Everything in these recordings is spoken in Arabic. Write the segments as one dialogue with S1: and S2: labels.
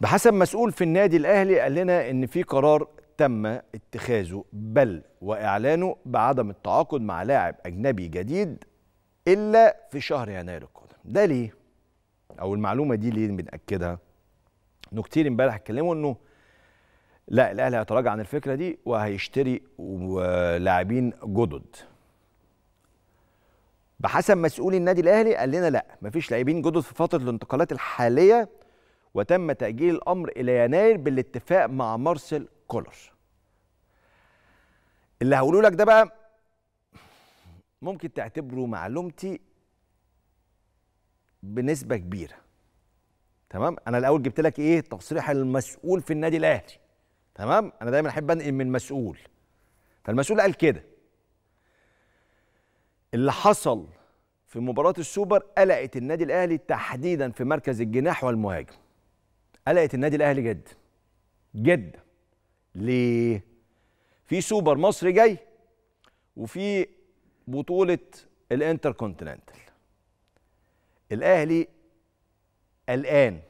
S1: بحسب مسؤول في النادي الاهلي قال لنا ان في قرار تم اتخاذه بل واعلانه بعدم التعاقد مع لاعب اجنبي جديد الا في شهر يناير القادم ده ليه او المعلومه دي ليه بناكدها انه كتير امبارح اتكلموا انه لا الاهلي هيتراجع عن الفكره دي وهيشتري لاعبين جدد بحسب مسؤول النادي الاهلي قال لنا لا مفيش لاعبين جدد في فتره الانتقالات الحاليه وتم تأجيل الأمر إلى يناير بالاتفاق مع مارسيل كولر اللي هقوله لك ده بقى ممكن تعتبره معلومتي بنسبة كبيرة تمام أنا الأول جبت لك إيه تصريح المسؤول في النادي الأهلي تمام أنا دايما أحب أنقل من مسؤول فالمسؤول قال كده اللي حصل في مباراة السوبر قلقت النادي الأهلي تحديدا في مركز الجناح والمهاجم قلقت النادي الاهلي جد جدا ليه في سوبر مصري جاي وفي بطوله الانتر كونتيننتال الاهلي الان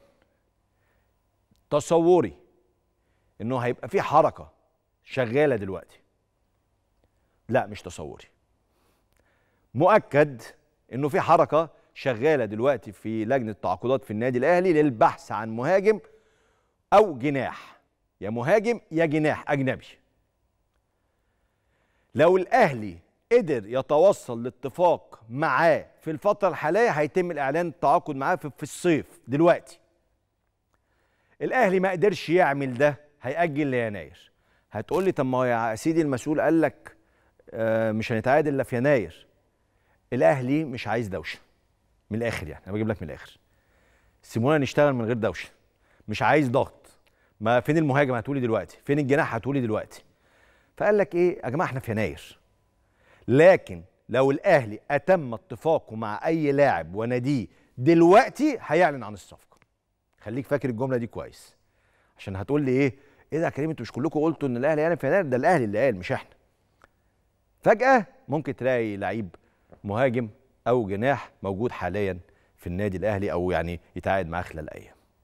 S1: تصوري انه هيبقى في حركه شغاله دلوقتي لا مش تصوري مؤكد انه في حركه شغاله دلوقتي في لجنه تعاقدات في النادي الاهلي للبحث عن مهاجم او جناح يا مهاجم يا جناح اجنبي لو الاهلي قدر يتوصل لاتفاق معاه في الفتره الحاليه هيتم الاعلان التعاقد معاه في الصيف دلوقتي الاهلي ما قدرش يعمل ده هيأجل ليناير هتقول لي طب ما يا سيدي المسؤول قال لك آه، مش هنتعادل الا في يناير الاهلي مش عايز دوشه من الاخر يعني انا بجيب لك من الاخر سيمونا نشتغل من غير دوشه مش عايز ضغط ما فين المهاجم هتقولي دلوقتي فين الجناح هتقولي دلوقتي فقال لك ايه يا جماعه احنا في يناير لكن لو الاهلي اتم اتفاقه مع اي لاعب وناديه دلوقتي هيعلن عن الصفقه خليك فاكر الجمله دي كويس عشان هتقول لي ايه ايه ده يا كريم انتوا مش كلكم قلتوا ان الاهلي يعني في يناير ده الاهلي اللي قال مش احنا فجاه ممكن تلاقي لعيب مهاجم او جناح موجود حاليا في النادي الاهلي او يعني يتعاقد معاه خلال ايام